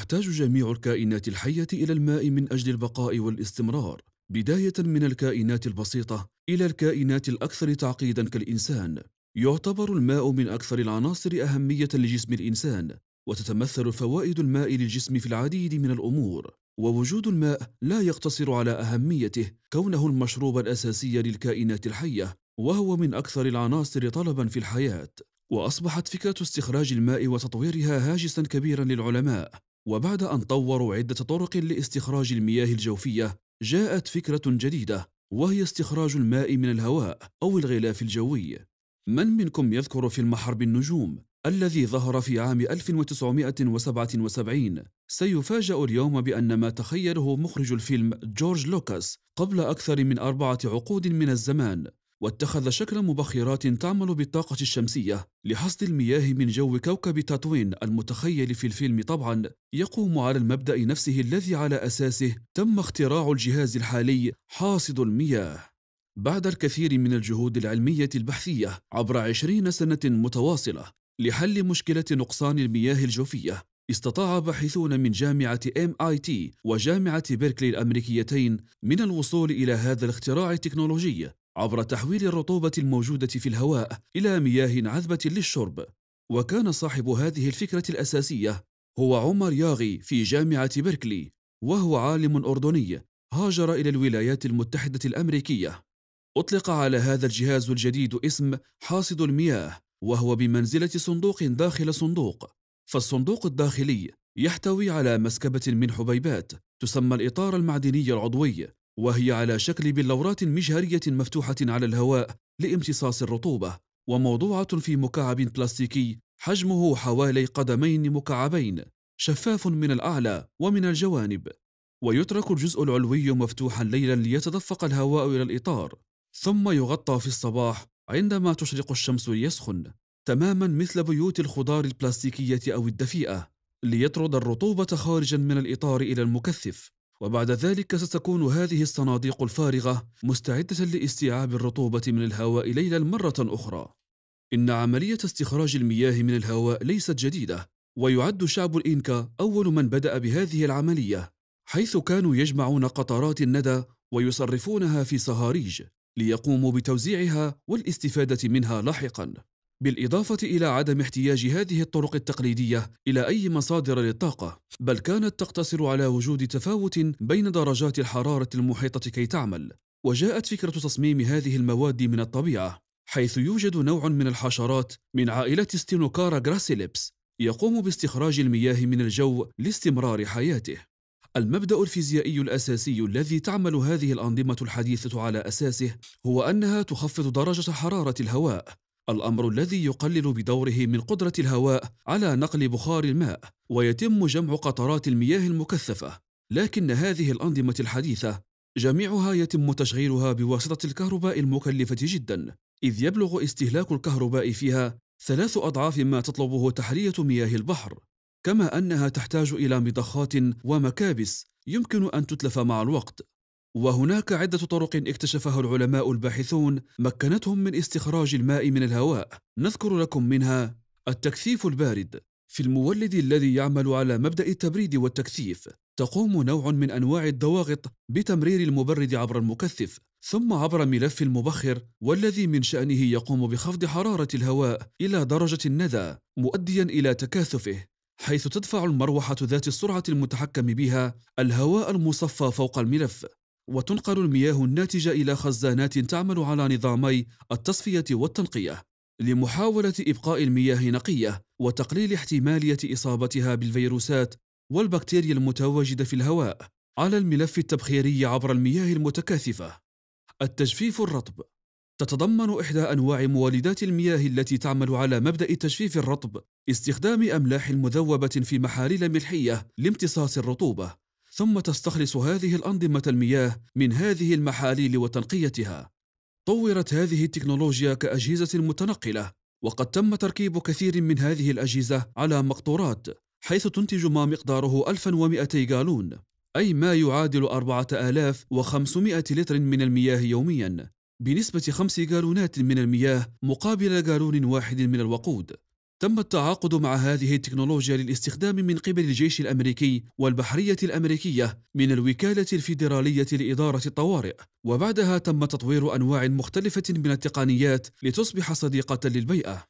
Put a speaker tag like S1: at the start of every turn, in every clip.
S1: تحتاج جميع الكائنات الحية إلى الماء من أجل البقاء والاستمرار، بداية من الكائنات البسيطة إلى الكائنات الأكثر تعقيدًا كالإنسان. يعتبر الماء من أكثر العناصر أهمية لجسم الإنسان، وتتمثل فوائد الماء للجسم في العديد من الأمور، ووجود الماء لا يقتصر على أهميته كونه المشروب الأساسي للكائنات الحية، وهو من أكثر العناصر طلبًا في الحياة. وأصبحت فكرة استخراج الماء وتطويرها هاجسا كبيرا للعلماء وبعد أن طوروا عدة طرق لاستخراج المياه الجوفية جاءت فكرة جديدة وهي استخراج الماء من الهواء أو الغلاف الجوي من منكم يذكر فيلم حرب النجوم الذي ظهر في عام 1977 سيفاجأ اليوم بأن ما تخيله مخرج الفيلم جورج لوكاس قبل أكثر من أربعة عقود من الزمان واتخذ شكل مبخرات تعمل بالطاقة الشمسية لحصد المياه من جو كوكب تاتوين المتخيل في الفيلم طبعا يقوم على المبدأ نفسه الذي على أساسه تم اختراع الجهاز الحالي حاصد المياه بعد الكثير من الجهود العلمية البحثية عبر عشرين سنة متواصلة لحل مشكلة نقصان المياه الجوفية استطاع باحثون من جامعة MIT وجامعة بيركلي الأمريكيتين من الوصول إلى هذا الاختراع التكنولوجي عبر تحويل الرطوبة الموجودة في الهواء إلى مياه عذبة للشرب وكان صاحب هذه الفكرة الأساسية هو عمر ياغي في جامعة بيركلي وهو عالم أردني هاجر إلى الولايات المتحدة الأمريكية أطلق على هذا الجهاز الجديد اسم حاصد المياه وهو بمنزلة صندوق داخل صندوق فالصندوق الداخلي يحتوي على مسكبة من حبيبات تسمى الإطار المعدني العضوي وهي على شكل بلورات مجهرية مفتوحة على الهواء لامتصاص الرطوبة وموضوعة في مكعب بلاستيكي حجمه حوالي قدمين مكعبين شفاف من الأعلى ومن الجوانب ويترك الجزء العلوي مفتوحا ليلا ليتدفق الهواء إلى الإطار ثم يغطى في الصباح عندما تشرق الشمس ليسخن تماما مثل بيوت الخضار البلاستيكية أو الدفيئة ليطرد الرطوبة خارجا من الإطار إلى المكثف وبعد ذلك ستكون هذه الصناديق الفارغة مستعدة لاستيعاب الرطوبة من الهواء ليلا مرة أخرى. إن عملية استخراج المياه من الهواء ليست جديدة، ويعد شعب الإنكا أول من بدأ بهذه العملية، حيث كانوا يجمعون قطرات الندى ويصرفونها في صهاريج ليقوموا بتوزيعها والاستفادة منها لاحقاً. بالإضافة إلى عدم احتياج هذه الطرق التقليدية إلى أي مصادر للطاقة، بل كانت تقتصر على وجود تفاوت بين درجات الحرارة المحيطة كي تعمل، وجاءت فكرة تصميم هذه المواد من الطبيعة، حيث يوجد نوع من الحشرات من عائلة ستينوكارا جراسيليبس يقوم باستخراج المياه من الجو لاستمرار حياته. المبدأ الفيزيائي الأساسي الذي تعمل هذه الأنظمة الحديثة على أساسه هو أنها تخفض درجة حرارة الهواء، الامر الذي يقلل بدوره من قدره الهواء على نقل بخار الماء ويتم جمع قطرات المياه المكثفه لكن هذه الانظمه الحديثه جميعها يتم تشغيلها بواسطه الكهرباء المكلفه جدا اذ يبلغ استهلاك الكهرباء فيها ثلاث اضعاف ما تطلبه تحليه مياه البحر كما انها تحتاج الى مضخات ومكابس يمكن ان تتلف مع الوقت وهناك عدة طرق اكتشفها العلماء الباحثون مكنتهم من استخراج الماء من الهواء نذكر لكم منها التكثيف البارد في المولد الذي يعمل على مبدأ التبريد والتكثيف تقوم نوع من أنواع الضواغط بتمرير المبرد عبر المكثف ثم عبر ملف المبخر والذي من شأنه يقوم بخفض حرارة الهواء إلى درجة الندى مؤديا إلى تكاثفه حيث تدفع المروحة ذات السرعة المتحكم بها الهواء المصفى فوق الملف وتنقل المياه الناتجة إلى خزانات تعمل على نظامي التصفية والتنقية لمحاولة إبقاء المياه نقية وتقليل احتمالية إصابتها بالفيروسات والبكتيريا المتواجدة في الهواء على الملف التبخيري عبر المياه المتكاثفة. التجفيف الرطب تتضمن إحدى أنواع مولدات المياه التي تعمل على مبدأ تجفيف الرطب استخدام أملاح مذوبة في محاليل ملحية لامتصاص الرطوبة ثم تستخلص هذه الأنظمة المياه من هذه المحاليل وتنقيتها. طورت هذه التكنولوجيا كأجهزة متنقلة، وقد تم تركيب كثير من هذه الأجهزة على مقطورات، حيث تنتج ما مقداره 1200 جالون، أي ما يعادل 4500 لتر من المياه يومياً، بنسبة 5 جالونات من المياه مقابل جالون واحد من الوقود. تم التعاقد مع هذه التكنولوجيا للاستخدام من قبل الجيش الامريكي والبحريه الامريكيه من الوكاله الفيدراليه لاداره الطوارئ وبعدها تم تطوير انواع مختلفه من التقنيات لتصبح صديقه للبيئه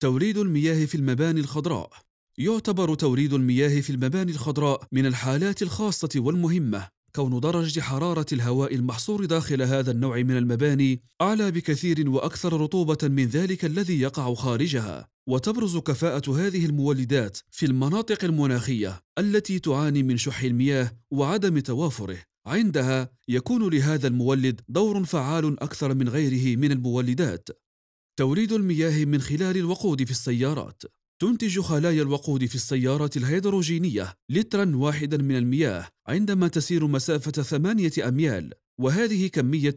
S1: توريد المياه في المباني الخضراء يعتبر توريد المياه في المباني الخضراء من الحالات الخاصه والمهمه كون درجة حرارة الهواء المحصور داخل هذا النوع من المباني أعلى بكثير وأكثر رطوبة من ذلك الذي يقع خارجها، وتبرز كفاءة هذه المولدات في المناطق المناخية التي تعاني من شح المياه وعدم توافره. عندها يكون لهذا المولد دور فعال أكثر من غيره من المولدات. توريد المياه من خلال الوقود في السيارات تنتج خلايا الوقود في السيارة الهيدروجينية لترا واحدا من المياه عندما تسير مسافة ثمانية أميال وهذه كمية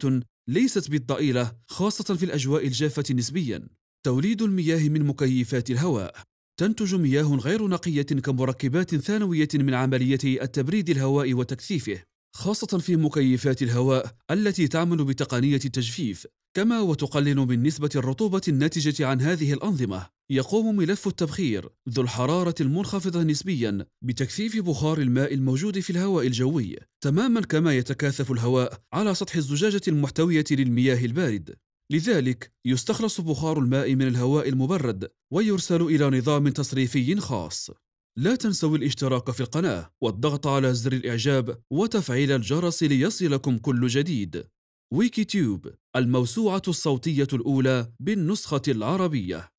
S1: ليست بالضئيلة خاصة في الأجواء الجافة نسبيا توليد المياه من مكيفات الهواء تنتج مياه غير نقية كمركبات ثانوية من عملية التبريد الهواء وتكثيفه خاصة في مكيفات الهواء التي تعمل بتقنية التجفيف كما وتقلل من نسبة الرطوبة الناتجة عن هذه الأنظمة يقوم ملف التبخير ذو الحرارة المنخفضة نسبيا بتكثيف بخار الماء الموجود في الهواء الجوي تماما كما يتكاثف الهواء على سطح الزجاجة المحتوية للمياه البارد لذلك يستخلص بخار الماء من الهواء المبرد ويرسل إلى نظام تصريفي خاص لا تنسوا الاشتراك في القناة والضغط على زر الإعجاب وتفعيل الجرس ليصلكم كل جديد ويكيتيوب الموسوعة الصوتية الأولى بالنسخة العربية